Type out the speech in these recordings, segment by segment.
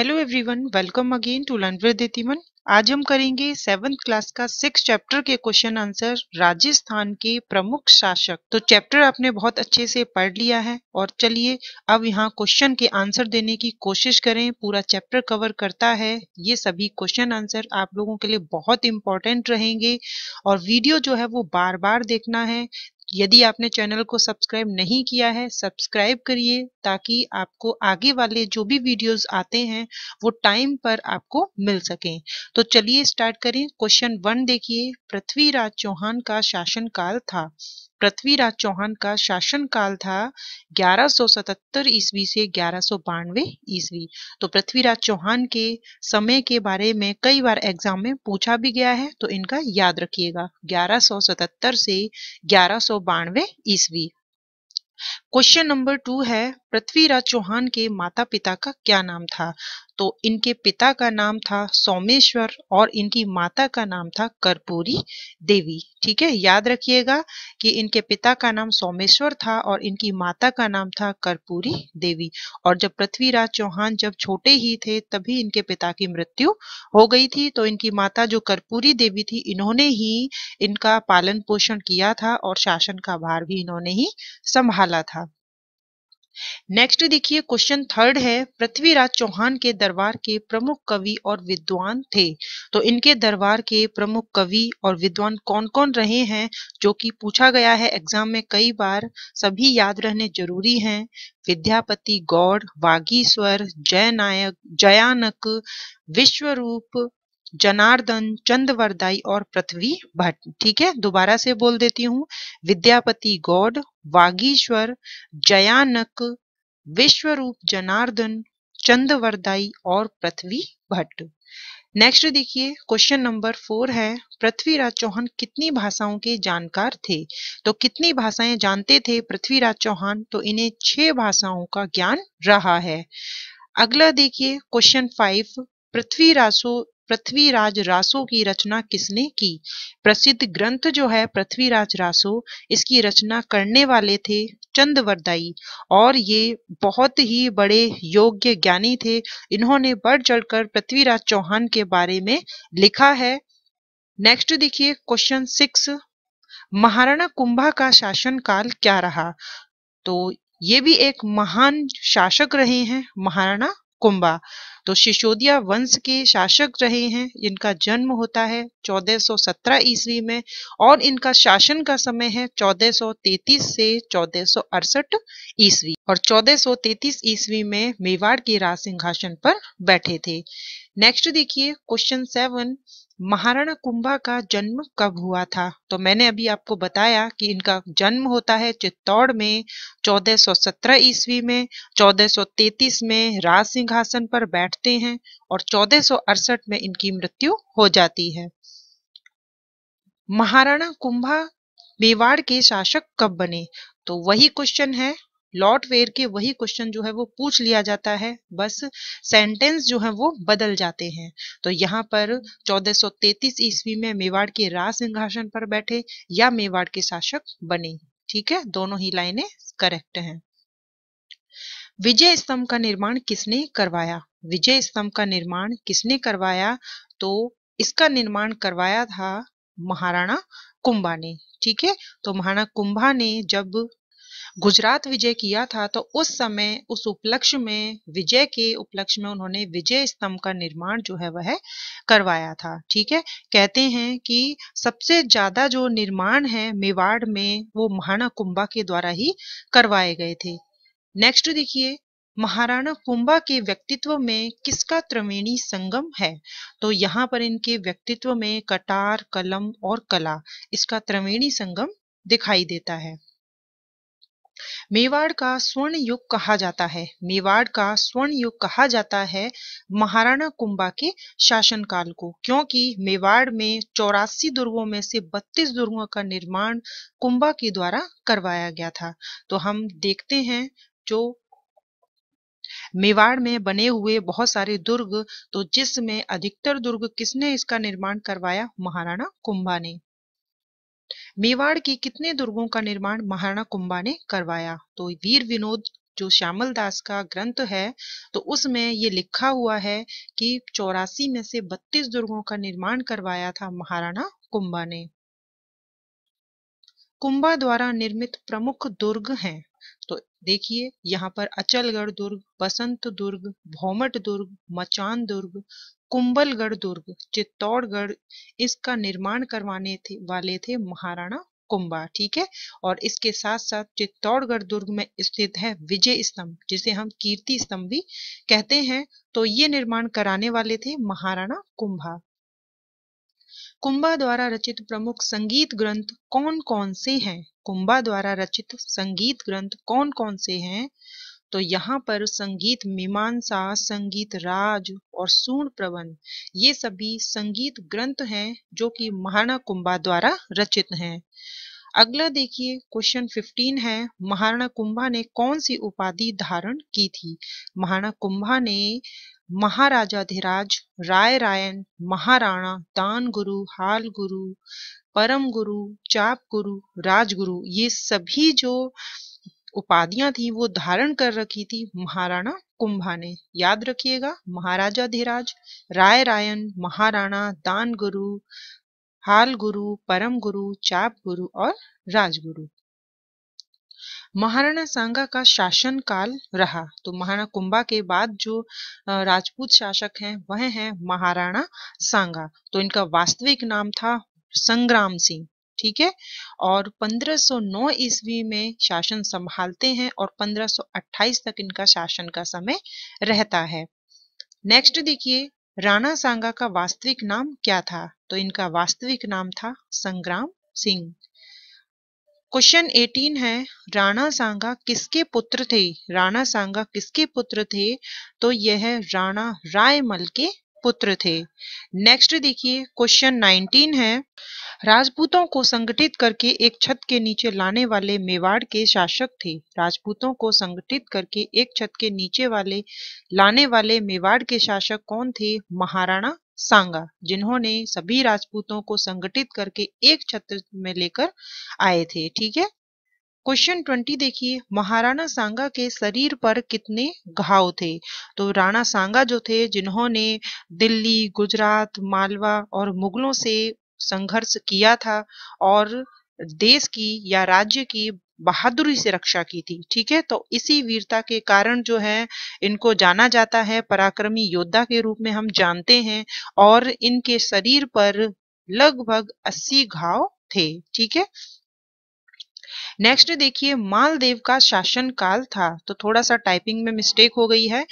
hello everyone welcome again to learn with दीतिमन आज हम करेंगे सेवन्थ क्लास का सिक्स चैप्टर के क्वेश्चन आंसर राजस्थान के प्रमुख शासक तो चैप्टर आपने बहुत अच्छे से पढ़ लिया है और चलिए अब यहाँ क्वेश्चन के आंसर देने की कोशिश करें पूरा चैप्टर कवर करता है ये सभी क्वेश्चन आंसर आप लोगों के लिए बहुत इंपॉर्टेंट रहेंगे और वीडियो जो है वो बार बार देखना है यदि आपने चैनल को सब्सक्राइब नहीं किया है सब्सक्राइब करिए ताकि आपको आगे वाले जो भी वीडियोस आते हैं वो टाइम पर आपको मिल सकें तो चलिए स्टार्ट करें क्वेश्चन वन देखिए पृथ्वीराज चौहान का शासनकाल था पृथ्वीराज चौहान का शासनकाल था 1177 ईस्वी से ग्यारह ईस्वी तो पृथ्वीराज चौहान के समय के बारे में कई बार एग्जाम में पूछा भी गया है तो इनका याद रखिएगा 1177 से ग्यारह ईस्वी क्वेश्चन नंबर टू है पृथ्वीराज चौहान के माता पिता का क्या नाम था तो इनके पिता का नाम था सोमेश्वर और इनकी माता का नाम था कर्पूरी देवी ठीक है याद रखिएगा कि इनके पिता का नाम सोमेश्वर था और इनकी माता का नाम था कर्पूरी देवी और जब पृथ्वीराज चौहान जब छोटे ही थे तभी इनके पिता की मृत्यु हो गई थी तो इनकी माता जो कर्पूरी देवी थी इन्होंने ही इनका पालन पोषण किया था और शासन का भार भी इन्होंने ही संभाला था नेक्स्ट देखिए क्वेश्चन थर्ड है पृथ्वीराज चौहान के दरबार के प्रमुख कवि और विद्वान थे तो इनके दरबार के प्रमुख कवि और विद्वान कौन कौन रहे हैं जो कि पूछा गया है एग्जाम में कई बार सभी याद रहने जरूरी हैं विद्यापति गौड़ वागीश्वर जयनायक जयानक विश्वरूप जनार्दन चंदवरदाई और पृथ्वी भट्ट ठीक है दोबारा से बोल देती हूँ विद्यापति गौड वागीश्वर जयानक विश्वरूप जनार्दन चंदवरदाई और पृथ्वी भट्ट नेक्स्ट देखिए क्वेश्चन नंबर फोर है पृथ्वीराज चौहान कितनी भाषाओं के जानकार थे तो कितनी भाषाएं जानते थे पृथ्वीराज चौहान तो इन्हें छह भाषाओं का ज्ञान रहा है अगला देखिए क्वेश्चन फाइव पृथ्वीराज पृथ्वीराज रासो की रचना किसने की प्रसिद्ध ग्रंथ जो है पृथ्वीराज रासो इसकी रचना करने वाले थे चंदवरदाई और ये बहुत ही बड़े योग्य ज्ञानी थे इन्होंने बढ़ चढ़कर पृथ्वीराज चौहान के बारे में लिखा है नेक्स्ट देखिए क्वेश्चन सिक्स महाराणा कुंभा का शासन काल क्या रहा तो ये भी एक महान शासक रहे हैं महाराणा कुंभा तो शिशोदिया वंश के शासक रहे हैं जिनका जन्म होता है 1417 ईस्वी में और इनका शासन का समय है 1433 से चौदह ईस्वी और 1433 ईस्वी में मेवाड़ के राज सिंहासन पर बैठे थे नेक्स्ट देखिए क्वेश्चन सेवन महाराणा कुंभा का जन्म कब हुआ था तो मैंने अभी आपको बताया कि इनका जन्म होता है चित्तौड़ में 1417 ईस्वी में 1433 में राज सिंहासन पर बैठते हैं और चौदह में इनकी मृत्यु हो जाती है महाराणा कुंभा मेवाड़ के शासक कब बने तो वही क्वेश्चन है लॉट वेयर के वही क्वेश्चन जो है वो पूछ लिया जाता है बस सेंटेंस जो है वो बदल जाते हैं तो यहाँ पर 1433 ईस्वी में मेवाड़ के राज सिंहासन पर बैठे या मेवाड़ के शासक बने ठीक है दोनों ही लाइनें करेक्ट हैं विजय स्तंभ का निर्माण किसने करवाया विजय स्तंभ का निर्माण किसने करवाया तो इसका निर्माण करवाया था महाराणा कुंभा ने ठीक है तो महाराणा कुंभा ने जब गुजरात विजय किया था तो उस समय उस उपलक्ष्य में विजय के उपलक्ष्य में उन्होंने विजय स्तंभ का निर्माण जो है वह करवाया था ठीक है कहते हैं कि सबसे ज्यादा जो निर्माण है मेवाड़ में वो महाराणा कुंभा के द्वारा ही करवाए गए थे नेक्स्ट देखिए महाराणा कुंभा के व्यक्तित्व में किसका त्रिवेणी संगम है तो यहाँ पर इनके व्यक्तित्व में कटार कलम और कला इसका त्रिवेणी संगम दिखाई देता है मेवाड़ का स्वर्ण युग कहा जाता है मेवाड़ का स्वर्ण युग कहा जाता है महाराणा कुंभा के शासनकाल को क्योंकि मेवाड़ में चौरासी दुर्गों में से बत्तीस दुर्गों का निर्माण कुंभा के द्वारा करवाया गया था तो हम देखते हैं जो मेवाड़ में बने हुए बहुत सारे दुर्ग तो जिसमें अधिकतर दुर्ग किसने इसका निर्माण करवाया महाराणा कुंभा ने मेवाड़ के कितने दुर्गों का निर्माण महाराणा कुंभा ने करवाया तो वीर विनोद जो श्यामल दास का ग्रंथ है तो उसमें ये लिखा हुआ है कि चौरासी में से बत्तीस दुर्गों का निर्माण करवाया था महाराणा कुंभा ने कुंभा द्वारा निर्मित प्रमुख दुर्ग हैं तो देखिए यहाँ पर अचलगढ़ दुर्ग बसंत दुर्ग भौमट दुर्ग मचान दुर्ग कुंबलगढ़ दुर्ग चित्तौड़गढ़ इसका निर्माण करवाने थे वाले थे महाराणा कुंभा ठीक है और इसके साथ साथ चित्तौड़गढ़ दुर्ग में स्थित है विजय स्तंभ जिसे हम कीर्ति स्तंभ भी कहते हैं तो ये निर्माण कराने वाले थे महाराणा कुंभा कुंभा द्वारा रचित प्रमुख संगीत ग्रंथ कौन कौन से हैं कुंभा द्वारा रचित संगीत ग्रंथ कौन कौन से हैं तो यहाँ पर संगीत मीमांसा संगीत राज और सूर्ण प्रबंध ये सभी संगीत ग्रंथ हैं जो कि महाराणा कुंभा द्वारा रचित हैं अगला देखिए क्वेश्चन 15 है महाराणा कुंभा ने कौन सी उपाधि धारण की थी महाराणा कुंभा ने महाराजाधिराज राय रायन महाराणा दान गुरु हाल गुरु परम गुरु चाप गुरु राजगुरु ये सभी जो उपाधियां थी वो धारण कर रखी थी महाराणा कुंभा ने याद रखिएगा महाराजा धीराज राय रायन महाराणा दान गुरु हाल गुरु परम गुरु चाप गुरु और राजगुरु महाराणा सांगा का शासन काल रहा तो महाराणा कुंभा के बाद जो राजपूत शासक हैं वह हैं महाराणा सांगा तो इनका वास्तविक नाम था संग्राम सिंह ठीक है और 1509 ईस्वी में शासन संभालते हैं और 1528 तक इनका शासन का समय रहता है नेक्स्ट देखिए राणा सांगा का वास्तविक नाम क्या था तो इनका वास्तविक नाम था संग्राम सिंह क्वेश्चन 18 है राणा सांगा किसके पुत्र थे राणा सांगा किसके पुत्र थे तो यह राणा रायमल के पुत्र थे नेक्स्ट देखिए क्वेश्चन 19 है राजपूतों को संगठित करके एक छत के नीचे लाने वाले मेवाड़ के शासक थे राजपूतों को संगठित करके एक छत के नीचे वाले लाने वाले मेवाड़ के शासक कौन थे महाराणा सांगा जिन्होंने सभी राजपूतों को संगठित करके एक छत में लेकर आए थे ठीक है क्वेश्चन ट्वेंटी देखिए महाराणा सांगा के शरीर पर कितने घाव थे तो राणा सांगा जो थे जिन्होंने दिल्ली गुजरात मालवा और मुगलों से संघर्ष किया था और देश की या राज्य की बहादुरी से रक्षा की थी ठीक है तो इसी वीरता के कारण जो है इनको जाना जाता है पराक्रमी योद्धा के रूप में हम जानते हैं और इनके शरीर पर लगभग अस्सी घाव थे ठीक है नेक्स्ट देखिए मालदेव का शासन काल था तो थोड़ा सा टाइपिंग में मिस्टेक हो गई है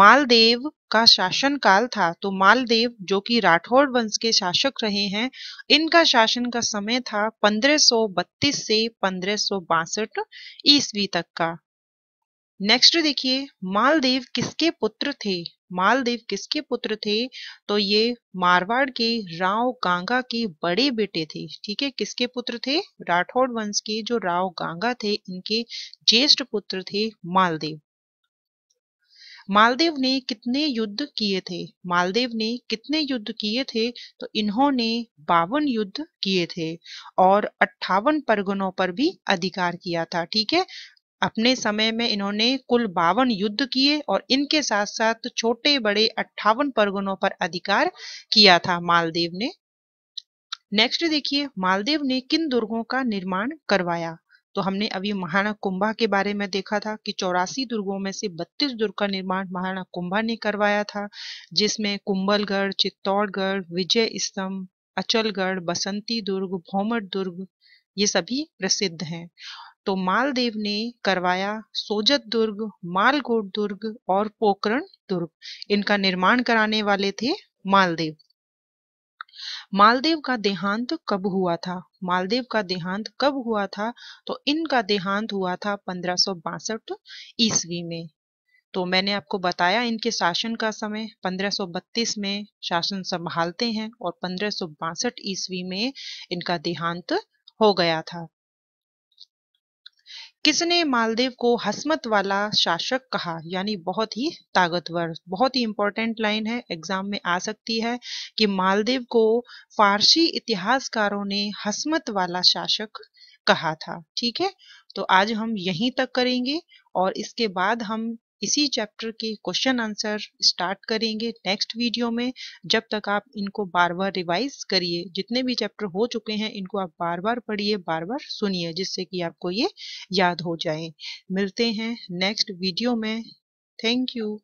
मालदेव का शासन काल था तो मालदेव जो कि राठौड़ वंश के शासक रहे हैं इनका शासन का समय था 1532 से 1562 ईस्वी तक का नेक्स्ट देखिए मालदेव किसके पुत्र थे मालदेव किसके पुत्र थे तो ये मारवाड़ के राव गांगा के बड़े बेटे थे ठीक है किसके पुत्र थे राठौड़ वंश के जो राव गांगा थे इनके ज्येष्ठ पुत्र थे मालदेव मालदेव ने कितने युद्ध किए थे मालदेव ने कितने युद्ध किए थे तो इन्होंने बावन युद्ध किए थे और अट्ठावन परगनों पर भी अधिकार किया था ठीक है अपने समय में इन्होंने कुल बावन युद्ध किए और इनके साथ साथ छोटे बड़े अट्ठावन परगनों पर अधिकार किया था मालदेव ने नेक्स्ट देखिए मालदेव ने किन दुर्गों का निर्माण करवाया तो हमने अभी महाराणा कुंभा के बारे में देखा था कि चौरासी दुर्गों में से बत्तीस दुर्ग का निर्माण महाराणा कुंभा ने करवाया था जिसमें कुंभलगढ़ चित्तौड़गढ़ विजय स्तंभ अचलगढ़ बसंती दुर्ग भौमर दुर्ग ये सभी प्रसिद्ध हैं तो मालदेव ने करवाया सोजत दुर्ग मालकोट दुर्ग और पोकरण दुर्ग इनका निर्माण कराने वाले थे मालदेव मालदेव का देहांत कब हुआ था मालदेव का देहांत कब हुआ था तो इनका देहांत हुआ था पंद्रह ईस्वी में तो मैंने आपको बताया इनके शासन का समय 1532 में शासन संभालते हैं और पंद्रह ईस्वी में इनका देहांत हो गया था किसने मालदेव को हसमत वाला शासक कहा यानी बहुत ही ताकतवर बहुत ही इंपॉर्टेंट लाइन है एग्जाम में आ सकती है कि मालदेव को फारसी इतिहासकारों ने हसमत वाला शासक कहा था ठीक है तो आज हम यहीं तक करेंगे और इसके बाद हम इसी चैप्टर के क्वेश्चन आंसर स्टार्ट करेंगे नेक्स्ट वीडियो में जब तक आप इनको बार बार रिवाइज करिए जितने भी चैप्टर हो चुके हैं इनको आप बार बार पढ़िए बार बार सुनिए जिससे कि आपको ये याद हो जाए मिलते हैं नेक्स्ट वीडियो में थैंक यू